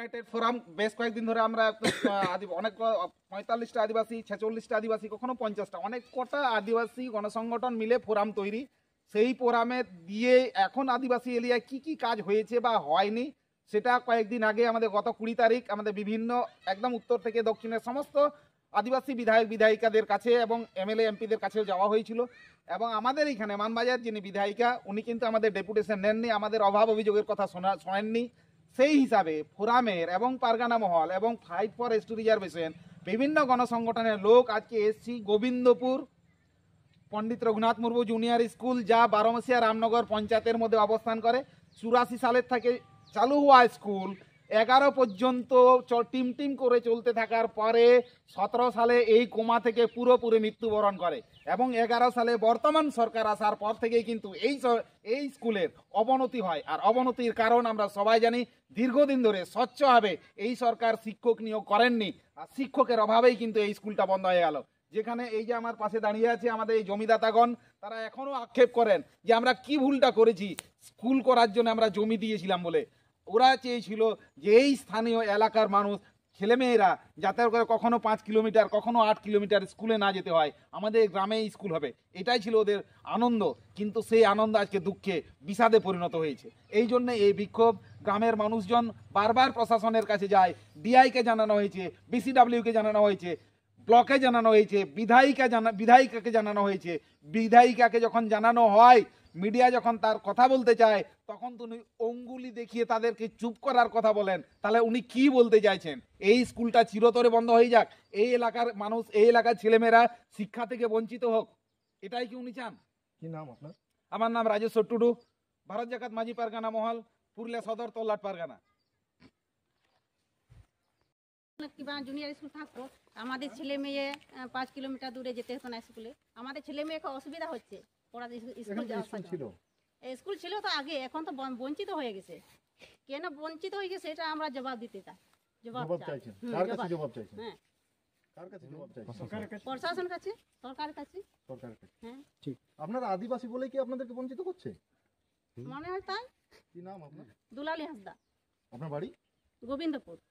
United forum বেশ কয়েকদিন ধরে আমরা অনেক পঁয়তাল্লিশটা আদিবাসী ছেচল্লিশটা আদিবাসী কখনো পঞ্চাশটা অনেক কটা আদিবাসী গণসংগঠন মিলে ফোরাম তৈরি সেই ফোরামে দিয়ে এখন আদিবাসী এরিয়ায় কি কি কাজ হয়েছে বা হয়নি সেটা কয়েকদিন আগে আমাদের গত কুড়ি তারিখ আমাদের বিভিন্ন একদম উত্তর থেকে দক্ষিণের সমস্ত আদিবাসী বিধায়ক বিধায়িকাদের কাছে এবং এমএলএ এমপিদের কাছেও যাওয়া হয়েছিল এবং আমাদের এখানে মানবাজার যিনি বিধায়িকা উনি কিন্তু আমাদের ডেপুটেশন নেননি আমাদের অভাব অভিযোগের কথা শোনা শোনেননি সেই হিসাবে ফোরামের এবং পারগানা মহল এবং fight for S T reservation বিভিন্ন গণসংগঠনের লোক আজকে এসছি গোবিন্দপুর পণ্ডিত রঘুনাথ মুর্মু জুনিয়র স্কুল যা বারোমাসিয়া রামনগর পঞ্চায়েতের মধ্যে অবস্থান করে চুরাশি সালের থেকে চালু হওয়া স্কুল এগারো পর্যন্ত টিম টিম করে চলতে থাকার পরে সতেরো সালে এই কোমা থেকে পুরোপুরি মৃত্যুবরণ করে এবং এগারো সালে বর্তমান সরকার আসার পর থেকেই কিন্তু এই এই স্কুলের অবনতি হয় আর অবনতির কারণ আমরা সবাই জানি দীর্ঘদিন ধরে স্বচ্ছভাবে এই সরকার শিক্ষক নিয়োগ করেননি আর শিক্ষকের অভাবেই কিন্তু এই স্কুলটা বন্ধ হয়ে গেল যেখানে এই যে আমার পাশে দাঁড়িয়ে আছে আমাদের এই জমিদাতাগণ তারা এখনও আক্ষেপ করেন যে আমরা কি ভুলটা করেছি স্কুল করার জন্য আমরা জমি দিয়েছিলাম বলে ওরা চেয়েছিল যে এই স্থানীয় এলাকার মানুষ ছেলেমেয়েরা যাতায়াত করে কখনো পাঁচ কিলোমিটার কখনো আট কিলোমিটার স্কুলে না যেতে হয় আমাদের গ্রামে স্কুল হবে এটাই ছিল ওদের আনন্দ কিন্তু সেই আনন্দ আজকে দুঃখে বিষাদে পরিণত হয়েছে এই জন্য এই বিক্ষোভ গ্রামের মানুষজন বারবার প্রশাসনের কাছে যায় ডিআইকে জানানো হয়েছে বিসিডাব্লিউকে জানানো হয়েছে ব্লকে জানানো হয়েছে বিধায়িকা জানা বিধায়িকাকে জানানো হয়েছে বিধায়িকাকে যখন জানানো হয় মিডিয়া যখন তার কথা বলতে চায় তখন তিনি অঙ্গুলি দেখিয়ে তাদেরকে চুপ করার কথা বলেন তাহলে উনি কি বলতে চাইছেন এই স্কুলটা চিরতরে বন্ধ হয়ে যাক এই এলাকার মানুষ এই এলাকার ছেলেমেয়েরা শিক্ষা থেকে বঞ্চিত হোক এটাই কি উনি চান কি নাম আপনার আমার নাম রাজেশ্বর টুডু ভারত জাকাত মাঝি পারগানা মহল পুরুলিয়া সদর তল্লাট পারগানা কিংবা জুনিয়র স্কুল থাকতো আমাদের ছেলে মেয়ে পাঁচ কিলোমিটার দূরে যেতে হতো না স্কুলে আমাদের ছেলে মেয়েকে অসুবিধা হচ্ছে স্কুল ছিল তো আগে এখন তো বঞ্চিত হয়ে গেছে কেন বঞ্চিত হয়ে গেছে এটা আমরা জবাব দিতে চাই জবাব জবাব হ্যাঁ কাছে কাছে হ্যাঁ আপনারা আদিবাসী বলে কি আপনাদেরকে বঞ্চিত করছে হয় তাই হাসদা আপনার বাড়ি গোবিন্দপুর